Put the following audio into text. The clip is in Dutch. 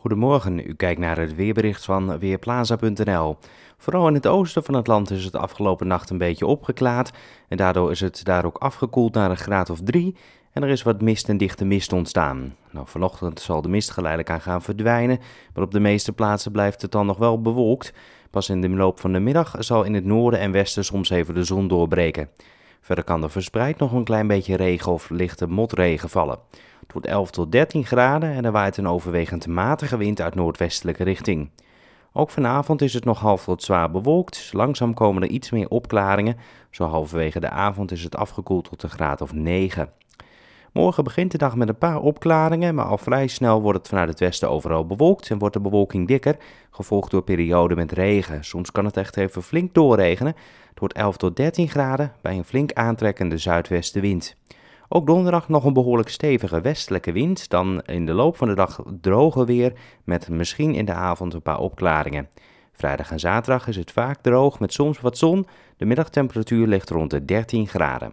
Goedemorgen, u kijkt naar het weerbericht van Weerplaza.nl. Vooral in het oosten van het land is het afgelopen nacht een beetje opgeklaard. En daardoor is het daar ook afgekoeld naar een graad of drie. En er is wat mist en dichte mist ontstaan. Nou, vanochtend zal de mist geleidelijk aan gaan verdwijnen. Maar op de meeste plaatsen blijft het dan nog wel bewolkt. Pas in de loop van de middag zal in het noorden en westen soms even de zon doorbreken. Verder kan er verspreid nog een klein beetje regen of lichte motregen vallen. Het wordt 11 tot 13 graden en er waait een overwegend matige wind uit noordwestelijke richting. Ook vanavond is het nog half tot zwaar bewolkt. Dus langzaam komen er iets meer opklaringen. Zo halverwege de avond is het afgekoeld tot een graad of 9. Morgen begint de dag met een paar opklaringen, maar al vrij snel wordt het vanuit het westen overal bewolkt en wordt de bewolking dikker, gevolgd door perioden met regen. Soms kan het echt even flink doorregenen. Het wordt 11 tot 13 graden bij een flink aantrekkende zuidwestenwind. Ook donderdag nog een behoorlijk stevige westelijke wind, dan in de loop van de dag droger weer met misschien in de avond een paar opklaringen. Vrijdag en zaterdag is het vaak droog met soms wat zon. De middagtemperatuur ligt rond de 13 graden.